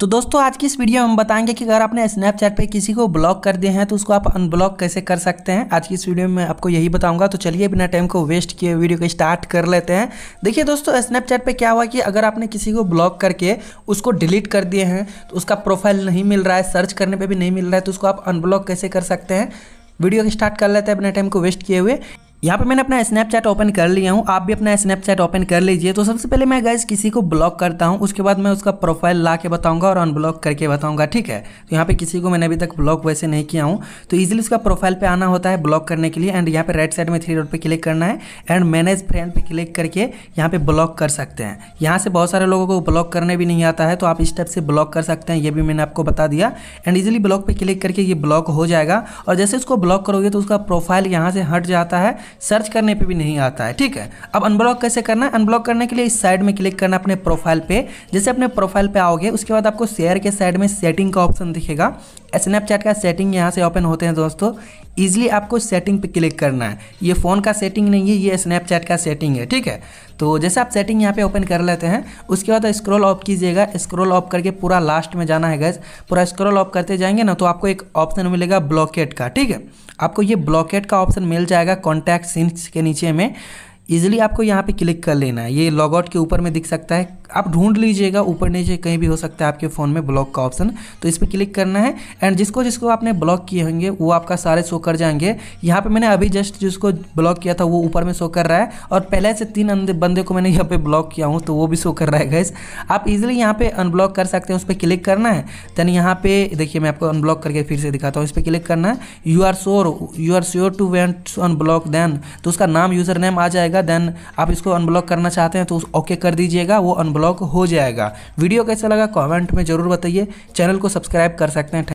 तो दोस्तों आज की इस वीडियो में हम बताएंगे कि अगर आपने स्नैपचैट पे किसी को ब्लॉक कर दिए हैं तो उसको आप अनब्लॉक कैसे कर सकते हैं आज की इस वीडियो में मैं आपको यही बताऊंगा तो चलिए बिना टाइम को वेस्ट किए वीडियो को स्टार्ट कर लेते हैं देखिए दोस्तों स्नैपचैट पे क्या हुआ कि अगर आपने किसी को ब्लॉक करके उसको डिलीट कर दिए हैं तो उसका प्रोफाइल नहीं मिल रहा है सर्च करने पर भी नहीं मिल रहा है तो उसको आप अनब्लॉक कैसे कर सकते हैं वीडियो को स्टार्ट कर लेते हैं अपने टाइम को वेस्ट किए हुए यहाँ पे मैंने अपना स्नैपचैट ओपन कर लिया हूँ आप भी अपना स्नैपचैट ओपन कर लीजिए तो सबसे पहले मैं गैस किसी को ब्लॉक करता हूँ उसके बाद मैं उसका प्रोफाइल ला के बताऊँगा और अनब्लॉक करके बताऊँगा ठीक है तो यहाँ पे किसी को मैंने अभी तक ब्लॉक वैसे नहीं किया हूँ तो ईजिली उसका प्रोफाइल पर आना होता है ब्लॉक करने के लिए एंड यहाँ पर राइट साइड में थ्री रोड पर क्लिक करना है एंड मैनेज फ्रेंड पर क्लिक करके यहाँ पर ब्लॉक कर सकते हैं यहाँ से बहुत सारे लोगों को ब्लॉक करने भी नहीं आता है तो आप इस टाइप से ब्लॉक कर सकते हैं ये भी मैंने आपको बता दिया एंड ईजिली ब्लॉक पर क्लिक करके ये ब्लॉक हो जाएगा और जैसे उसको ब्लॉक करोगे तो उसका प्रोफाइल यहाँ से हट जाता है सर्च करने पे भी नहीं आता है ठीक है अब अनब्लॉक कैसे करना है अनब्लॉक करने के लिए इस साइड में क्लिक करना अपने प्रोफाइल पे जैसे अपने प्रोफाइल पे आओगे उसके बाद आपको शेयर के साइड में सेटिंग का ऑप्शन दिखेगा स्नैपचैट का सेटिंग यहाँ से ओपन होते हैं दोस्तों ईजिली आपको सेटिंग पे क्लिक करना है ये फ़ोन का सेटिंग नहीं है ये स्नैपचैट का सेटिंग है ठीक है तो जैसे आप सेटिंग यहाँ पे ओपन कर लेते हैं उसके बाद स्क्रॉल ऑफ कीजिएगा स्क्रॉल ऑफ करके पूरा लास्ट में जाना है गैस पूरा स्क्रॉल ऑफ करते जाएंगे ना तो आपको एक ऑप्शन मिलेगा ब्लॉकेट का ठीक है आपको ये ब्लॉकेट का ऑप्शन मिल जाएगा कॉन्टैक्ट सिंस के नीचे में ईजिली आपको यहाँ पर क्लिक कर लेना है ये लॉगआउट के ऊपर में दिख सकता है आप ढूंढ लीजिएगा ऊपर नीचे कहीं भी हो सकता है आपके फ़ोन में ब्लॉक का ऑप्शन तो इस पर क्लिक करना है एंड जिसको जिसको आपने ब्लॉक किए होंगे वो आपका सारे शो कर जाएंगे यहाँ पे मैंने अभी जस्ट जिसको ब्लॉक किया था वो ऊपर में शो कर रहा है और पहले से तीन बंदे को मैंने यहाँ पर ब्लॉक किया हूँ तो वो भी शो कर रहा है गैस आप इजिली यहाँ पर अनब्लॉक कर सकते हैं उस पर क्लिक करना है देन यहाँ पे देखिए मैं आपको अनब्लॉक करके फिर से दिखाता हूँ इस पर क्लिक करना है you are sure you are sure to went unblock then तो उसका नाम यूज़र नेम आ जाएगा देन आप इसको अनब्लॉक करना चाहते हैं तो ओके कर दीजिएगा वो अनब्लॉक ब्लॉक हो जाएगा वीडियो कैसा लगा कमेंट में जरूर बताइए चैनल को सब्सक्राइब कर सकते हैं